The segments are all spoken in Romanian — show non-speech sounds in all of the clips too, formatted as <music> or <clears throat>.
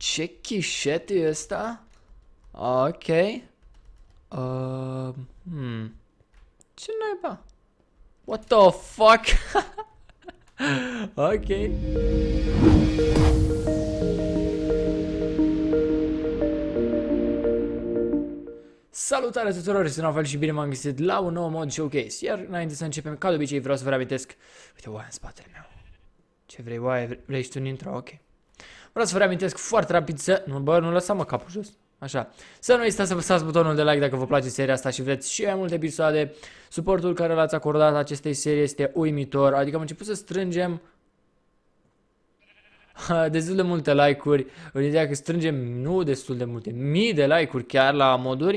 Ce chișet e ăsta? Ok. Uh, hmm. Ce naiba? What the fuck? <laughs> ok. Salutare tuturor, sunt Rafael și bine m-am găsit la un nou mod showcase. Iar înainte să începem, ca de obicei, vreau să vă reamintesc... Uite, oaia în spatele meu. Ce vrei, oaia? Vrei și tu un intro? Ok. Vreau să vă reamintesc foarte rapid să... Nu, bă, nu lăsa mă capul jos. Așa. Să nu uitați să apăsați butonul de like dacă vă place seria asta și vreți și mai multe episoade. Suportul care l-ați acordat acestei serii este uimitor. Adică am început să strângem <laughs> destul de multe like-uri. În ideea că strângem nu destul de multe, mii de like-uri chiar la moduri.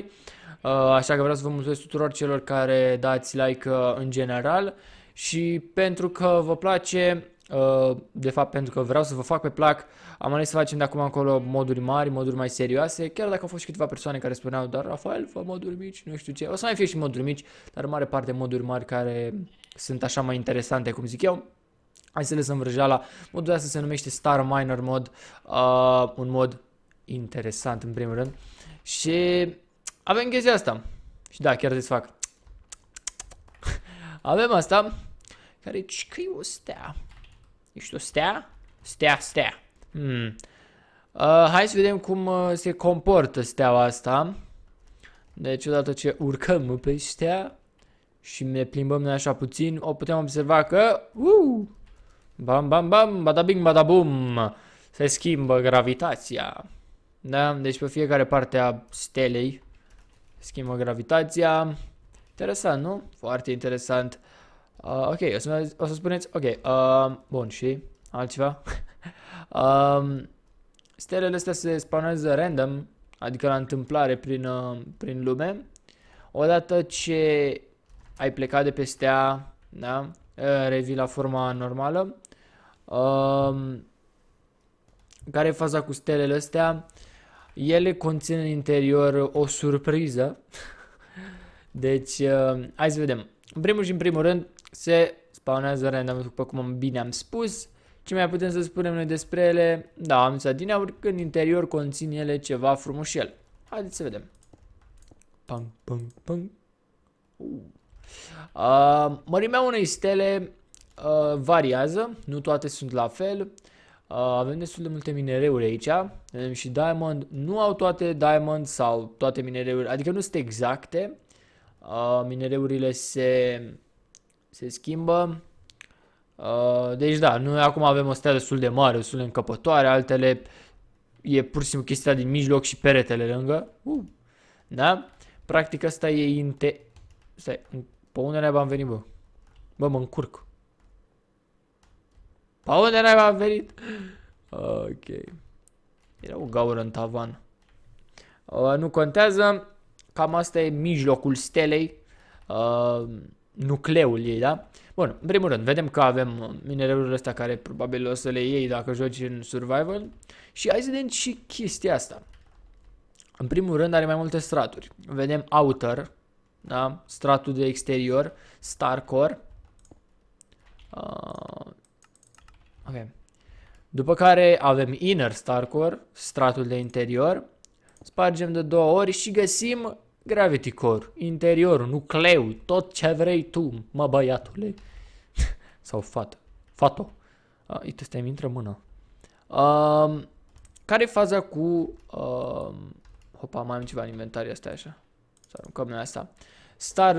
Uh, așa că vreau să vă mulțumesc tuturor celor care dați like uh, în general și pentru că vă place Uh, de fapt pentru că vreau să vă fac pe plac, am ales să facem de acum încolo moduri mari, moduri mai serioase, chiar dacă au fost și câteva persoane care spuneau, dar Rafael, fă moduri mici, nu știu ce, o să mai fie și moduri mici, dar mare parte moduri mari care sunt așa mai interesante, cum zic eu. Hai să lăsăm vrăjeala, modul ăsta se numește Star Miner Mod, uh, un mod interesant în primul rând și avem chestia asta și da, chiar desfac. <laughs> Avem asta care e o stea Ești o stea? Stea, stea. Hmm. Uh, hai să vedem cum uh, se comportă steaua asta. Deci odată ce urcăm pe stea și ne plimbăm noi așa puțin, o putem observa că... Uh, bam, bam, bam, badabing, badabum. Se schimbă gravitația. Da? Deci pe fiecare parte a stelei schimbă gravitația. Interesant, nu? Foarte interesant. Uh, ok, o să, o să spuneți, ok, uh, bun, și altceva? uh, <laughs> stelele astea se spanează random, adică la întâmplare prin, uh, prin lume. Odată ce ai plecat de pe stea, da, uh, revii la forma normală. Uh, care e faza cu stelele astea? Ele conțin în interior o surpriză. <laughs> Deci, uh, hai să vedem. În primul și în primul rând, se spawnează random, după cum bine am spus. Ce mai putem să spunem noi despre ele? Da, am zis aur că în interior conțin ele ceva frumușel. Haideți să vedem. Pam, pam, pam. Uh. Uh, mărimea unei stele uh, variază, nu toate sunt la fel. Uh, avem destul de multe minereuri aici. Vedem și diamond. Nu au toate diamond sau toate minereuri, adică nu sunt exacte. Uh, minereurile se se schimbă. Uh, deci da, noi acum avem o stea destul de mare, destul de încăpătoare, altele e pur și simplu chestia din mijloc și peretele lângă. Uh, da? Practic asta e inte... Stai, pe unde am venit, bă? Bă, mă încurc. Pe unde ne am venit? Ok. Era o gaură în tavan. Uh, nu contează. Cam asta e mijlocul stelei. Uh, nucleul ei, da? Bun, în primul rând, vedem că avem minerelul ăsta care probabil o să le iei dacă joci în survival și hai să vedem și chestia asta. În primul rând are mai multe straturi. Vedem outer, da? stratul de exterior, star core. Uh, ah, ok. După care avem inner star core, stratul de interior. Spargem de două ori și găsim Gravity Core, interior, nucleu, tot ce vrei tu, mă băiatule. <laughs> Sau fată. Fato. uite, stai, intră mână. Um, care e faza cu... Um, hopa, mai am ceva în inventar, este așa. Să aruncăm noi asta. Star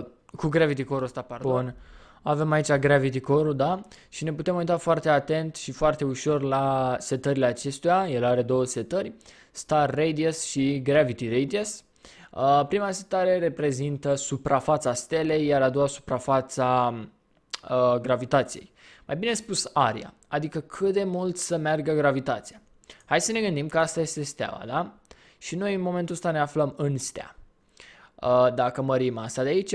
uh, cu Gravity Core-ul ăsta, pardon. Bun. Avem aici Gravity Core-ul, da? Și ne putem uita foarte atent și foarte ușor la setările acestuia. El are două setări. Star Radius și Gravity Radius. Uh, prima setare reprezintă suprafața stelei, iar a doua suprafața uh, gravitației. Mai bine spus, aria, adică cât de mult să meargă gravitația. Hai să ne gândim că asta este steaua, da? Și noi în momentul ăsta ne aflăm în stea. Uh, dacă mărim asta de aici,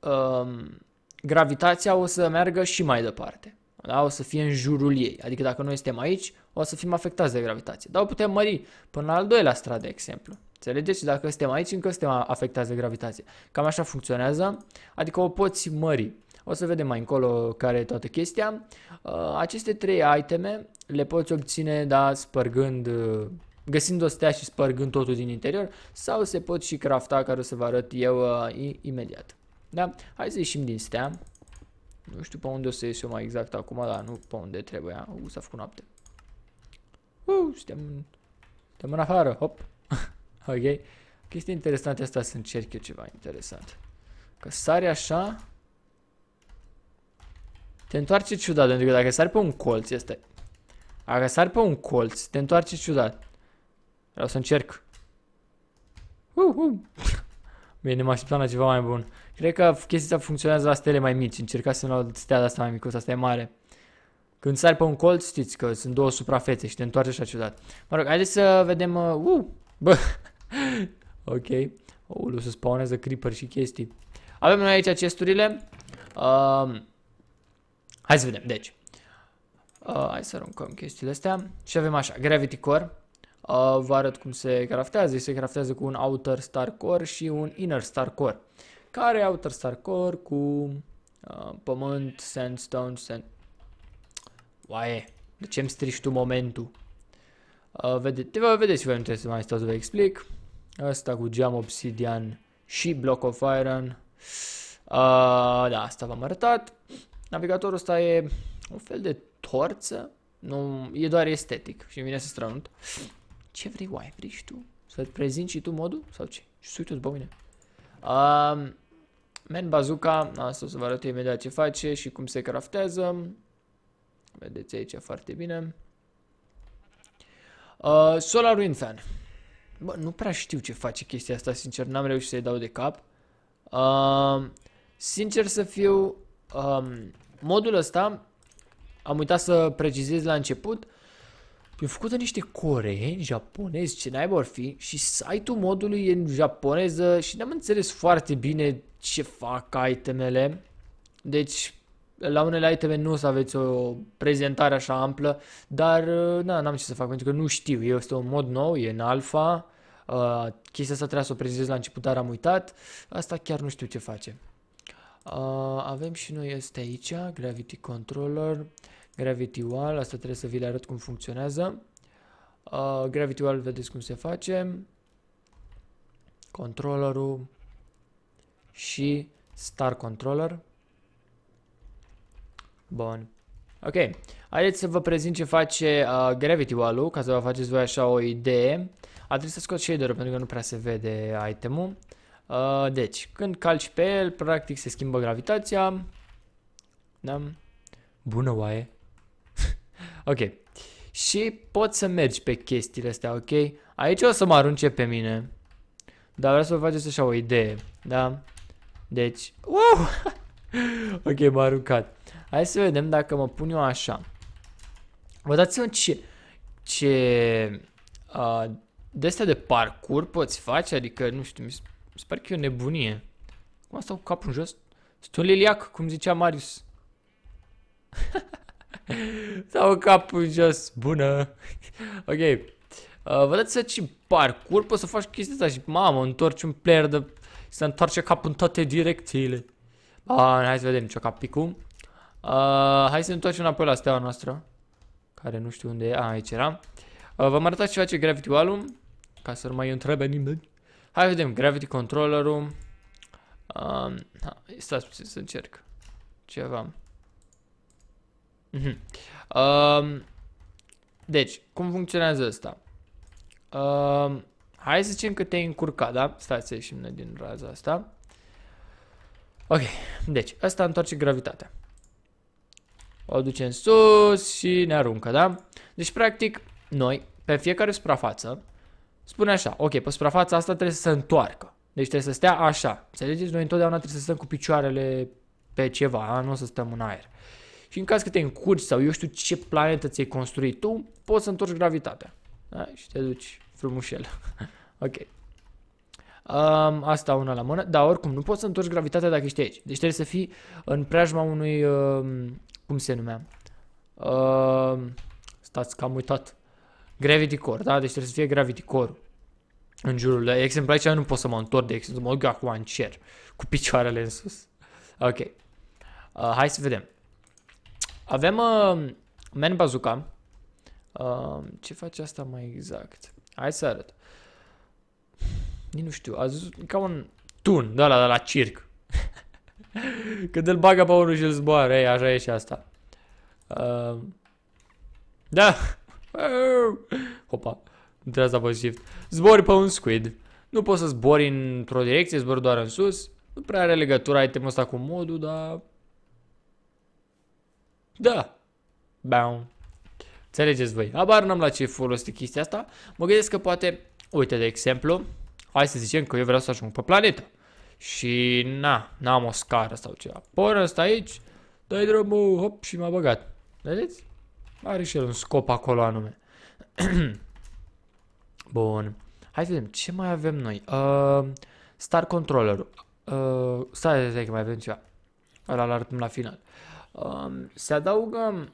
um, gravitația o să meargă și mai departe. Da? O să fie în jurul ei. Adică dacă noi suntem aici, o să fim afectați de gravitație. Dar o putem mări până la al doilea strat, de exemplu. Înțelegeți? Dacă suntem aici, încă suntem afectați de gravitație. Cam așa funcționează, adică o poți mări. O să vedem mai încolo care e toată chestia. Uh, aceste trei iteme le poți obține, da, spărgând, uh, găsind o stea și spărgând totul din interior sau se pot și crafta, care o să vă arăt eu uh, imediat. Da? Hai să ieșim din stea. Nu știu pe unde o să ies eu mai exact acum, dar nu pe unde trebuia. U, s-a făcut noapte. U, suntem, suntem în afară, hop. <laughs> Ok? Chestia interesantă asta să încerc eu ceva interesant. Că sare așa... Te întoarce ciudat, pentru că dacă sari pe un colț, este... Dacă sari pe un colț, te întoarce ciudat. Vreau să încerc. Uh, uh. Bine, m-aș la ceva mai bun. Cred că chestia asta funcționează la stele mai mici. Încercați să nu stea de asta mai micuță, asta e mare. Când sari pe un colț, știți că sunt două suprafețe și te întoarce așa ciudat. Mă rog, haideți să vedem... Uh, bă, ok. Oulu, se spawnează creeper și chestii. Avem noi aici chesturile. Uh, hai să vedem, deci. Uh, hai să aruncăm chestiile astea. Și avem așa, Gravity Core. Uh, vă arăt cum se craftează. Se craftează cu un Outer Star Core și un Inner Star Core. Care Outer Star Core cu uh, pământ, sandstone, sand... Oaie, de ce îmi strici tu momentul? Uh, vede te vă vedeți voi, nu trebuie să mai stau să vă explic. Asta cu geam obsidian și block of iron. Uh, da, asta v-am arătat. Navigatorul ăsta e un fel de torță. Nu, e doar estetic și vine să strănut. Ce vrei, oai? Vrei și tu? Să-ți prezint și tu modul? Sau ce? Și să uite după mine. Uh, Man Bazooka, asta o să vă arăt imediat ce face și cum se craftează. Vedeți aici foarte bine. Uh, Solar Wind Fan. Bă, nu prea știu ce face chestia asta, sincer, n-am reușit să-i dau de cap. Uh, sincer să fiu, uh, modul ăsta, am uitat să precizez la început, e făcută niște coreeni, japonezi, ce naibă ar fi, și site-ul modului e în japoneză și n-am înțeles foarte bine ce fac itemele. Deci, la unele iteme nu o să aveți o prezentare așa amplă, dar na, n-am ce să fac pentru că nu știu, este un mod nou, e în alfa, Uh, chestia asta trebuia să o prezizez la început, dar am uitat. Asta chiar nu știu ce face. Uh, avem și noi este aici, Gravity Controller, Gravity Wall, asta trebuie să vi le arăt cum funcționează. Uh, Gravity Wall, vedeți cum se face. Controllerul și Star Controller. Bun. Ok, haideți să vă prezint ce face uh, Gravity Wall-ul, ca să vă faceți voi așa o idee. A trebuit să scot shader-ul pentru că nu prea se vede itemul. Uh, deci, când calci pe el, practic se schimbă gravitația. Da? Bună oaie. <laughs> ok. Și pot să mergi pe chestiile astea, ok? Aici o să mă arunce pe mine. Dar vreau să vă faceți așa o idee, da? Deci, wow! <laughs> ok, m-a aruncat. Hai să vedem dacă mă pun eu așa. Vă dați seama ce, ce uh, de astea de parcurs poți face, adică, nu știu, mi se pare că e o nebunie. Cum stau cu capul în jos? Sunt un liliac, cum zicea Marius. stau <laughs> cu capul în jos, bună. <laughs> ok. Uh, vă dați să ce parcurs, poți să faci chestia asta și, mamă, întorci un player de... Să întoarce capul în toate direcțiile. Bun, hai să vedem ce cap picu. Uh, hai să ne întoarcem înapoi la steaua noastră. Care nu știu unde e. A, aici era. Uh, V-am arătat ceva ce Gravity Wall-ul. Ca să nu mai întrebe nimeni. Hai vedem, Gravity Controller-ul. Um, stați puțin să încerc. Ceva. Mm -hmm. um, deci, cum funcționează asta? Um, hai să zicem că te-ai încurcat, da? Stați să ieșim din raza asta. Ok, deci, asta întoarce gravitatea. O ducem sus și ne aruncă, da? Deci, practic, noi, pe fiecare suprafață, spune așa, ok, pe suprafața asta trebuie să se întoarcă. Deci trebuie să stea așa. Înțelegeți? Noi întotdeauna trebuie să stăm cu picioarele pe ceva, nu o să stăm în aer. Și în caz că te încurci sau eu știu ce planetă ți-ai construit tu, poți să întorci gravitatea. Da? Și te duci frumușel. <laughs> ok. Um, asta una la mână, dar oricum nu poți să întorci gravitatea dacă ești aici. Deci trebuie să fii în preajma unui, um, cum se numea? Um, stați că am uitat gravity core, da? Deci trebuie să fie gravity core în jurul de exemplu, aici nu pot să mă întorc de exemplu, mă duc acum în cer, cu picioarele în sus. Ok. Uh, hai să vedem. Avem uh, Man Bazooka. Uh, ce face asta mai exact? Hai să arăt. Nici nu știu, a zis ca un tun, da, la, la, la circ. <laughs> Când îl bagă pe unul și îl zboară, ei, așa e și asta. Uh, da, Hopa. Trebuie să apăs shift. Zbori pe un squid. Nu poți să zbori într-o direcție, zbori doar în sus. Nu prea are legătura itemul ăsta cu modul, dar... Da. Bam. Înțelegeți voi. Abar n-am la ce folosit chestia asta. Mă gândesc că poate... Uite, de exemplu, hai să zicem că eu vreau să ajung pe planetă. Și na, n-am o scară sau ceva. Pornă asta aici, dai drumul, hop, și m-a băgat. Vedeți? Are și el un scop acolo anume. <clears throat> Bun. Hai să vedem. Ce mai avem noi? Uh, Star Controller. Uh, stai, stai că mai avem ceva. Ăla la arătăm la final. Uh, se adaugă...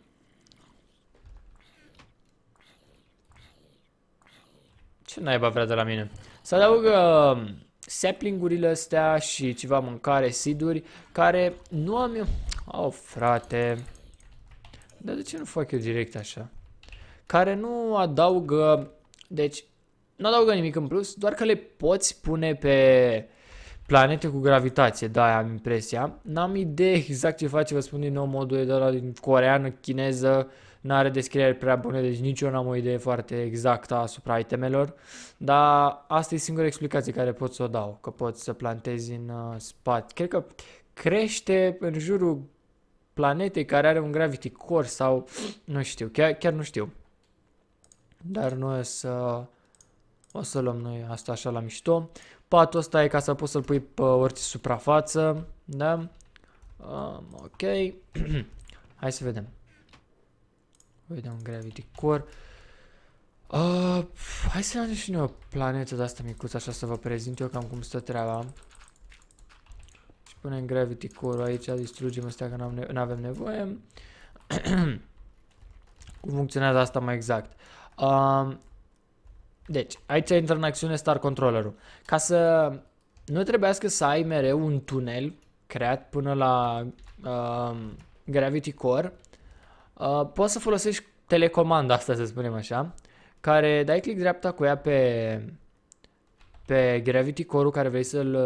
Ce naiba vrea de la mine? Se adaugă um, saplingurile astea și ceva mâncare, siduri, care nu am eu... Oh, frate... Dar de ce nu fac eu direct așa? Care nu adaugă... Deci, nu adaugă nimic în plus, doar că le poți pune pe planete cu gravitație, da, am impresia. N-am idee exact ce face, vă spun din nou, modul e doar din coreană, chineză, n-are descriere prea bună, deci nici eu n-am o idee foarte exactă asupra itemelor, dar asta e singura explicație care pot să o dau, că poți să plantezi în uh, spate. Cred că crește în jurul planete care are un gravity core sau nu știu, chiar, chiar nu știu. Dar noi o să, o să luăm noi asta așa la mișto. Patul ăsta e ca să poți să-l pui pe orice suprafață, da? Um, ok, <clears throat> hai să vedem. Vedem da un gravity core. Uh, hai să ne și noi o planetă de asta micuță, așa să vă prezint eu cam cum stă treaba. Punem Gravity Core aici, distrugem astea că nu avem nevoie. <clears throat> Cum funcționează asta mai exact? Um, deci, aici intră în acțiune Star controllerul. Ca să nu trebuiască să ai mereu un tunel creat până la um, Gravity Core, uh, poți să folosești telecomanda asta, să spunem așa, care dai click dreapta cu ea pe, pe Gravity Core-ul care vrei să-l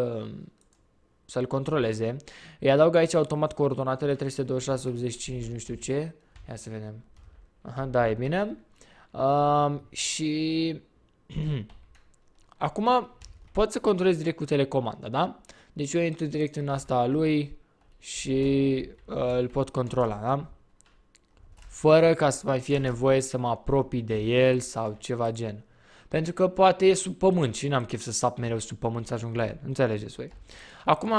să-l controleze. Îi adaug aici automat coordonatele 326, 85, nu știu ce. Ia să vedem. Aha, da, e bine. Uh, și <clears throat> acum pot să controlez direct cu telecomanda, da? Deci eu intru direct în asta a lui și uh, îl pot controla, da? Fără ca să mai fie nevoie să mă apropii de el sau ceva gen. Pentru că poate e sub pământ și n-am chef să sap mereu sub pământ să ajung la el. Înțelegeți voi. Acum,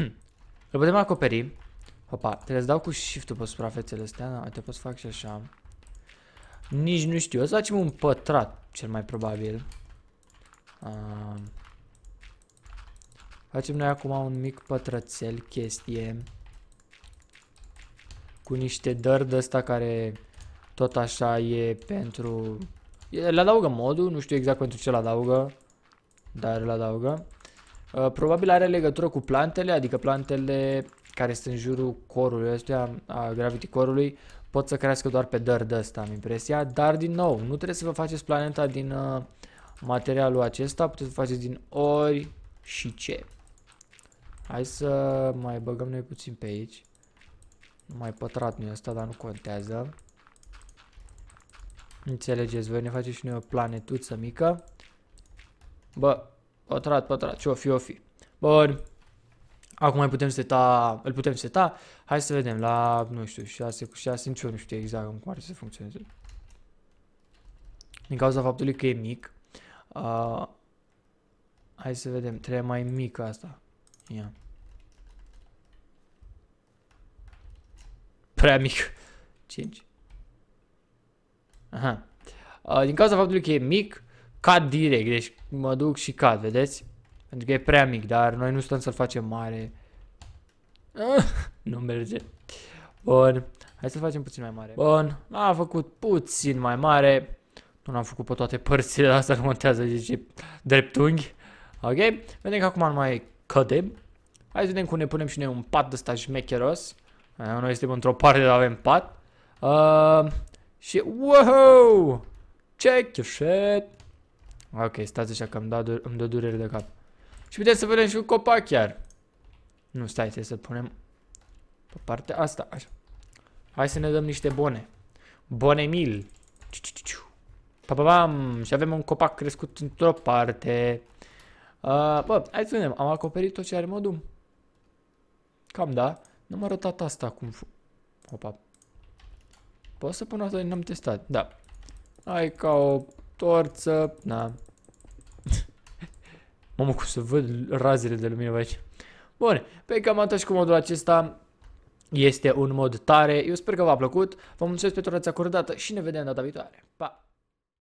<clears throat> îl putem acoperi. Opa, trebuie să dau cu shift-ul pe suprafețele astea. Da, te pot să fac și așa. Nici nu știu. O să facem un pătrat, cel mai probabil. A... facem noi acum un mic pătrățel, chestie. Cu niște dări de asta care tot așa e pentru le adaugă modul, nu știu exact pentru ce le adaugă, dar le adaugă. Uh, probabil are legătură cu plantele, adică plantele care sunt în jurul corului ăstuia, a gravity corului, pot să crească doar pe dăr de ăsta, am impresia, dar din nou, nu trebuie să vă faceți planeta din uh, materialul acesta, puteți să faceți din ori și ce. Hai să mai băgăm noi puțin pe aici. Mai pătrat nu e ăsta, dar nu contează. Înțelegeți voi, ne face și noi o planetuță mică. Bă, pătrat, pătrat, ce-o fi, o fi. Bun. Acum mai putem seta, îl putem seta. Hai să vedem la, nu știu, 6 cu 6, nici eu nu știu exact cum ar să funcționeze. Din cauza faptului că e mic. Uh, hai să vedem, trebuie mai mică asta. Ia. Prea mic. 5. Aha. Uh, din cauza faptului că e mic, cad direct, deci mă duc și cad, vedeți? Pentru că e prea mic, dar noi nu stăm să-l facem mare. Ah, <laughs> nu merge. Bun, hai să-l facem puțin mai mare. Bun, am făcut puțin mai mare. Nu l-am făcut pe toate părțile, dar asta nu contează, deci dreptunghi. Ok, vedem că acum nu mai cădem. Hai să vedem cum ne punem și noi un pat de ăsta șmecheros. Noi suntem într-o parte, dar avem pat. Uh, și, wow! Check shit! Ok, stați așa că îmi, da, îmi dă durere de cap. Și puteți să vedem și cu copac chiar. Nu, stai, trebuie să punem pe partea asta, așa. Hai să ne dăm niște bone. Bone mil. Pa, pa, bam! Și avem un copac crescut într-o parte. Uh, bă, hai să vedem. Am acoperit tot ce are modul. Cam da. Nu m-a arătat asta cum... Opa. Pot să pun asta? N-am testat. Da. Ai ca o torță. Na. <laughs> Mamă, cum să văd razele de lumină aici. Bun, pe cam atât și cu modul acesta. Este un mod tare. Eu sper că v-a plăcut. Vă mulțumesc pentru ați acordată și ne vedem data viitoare. Pa!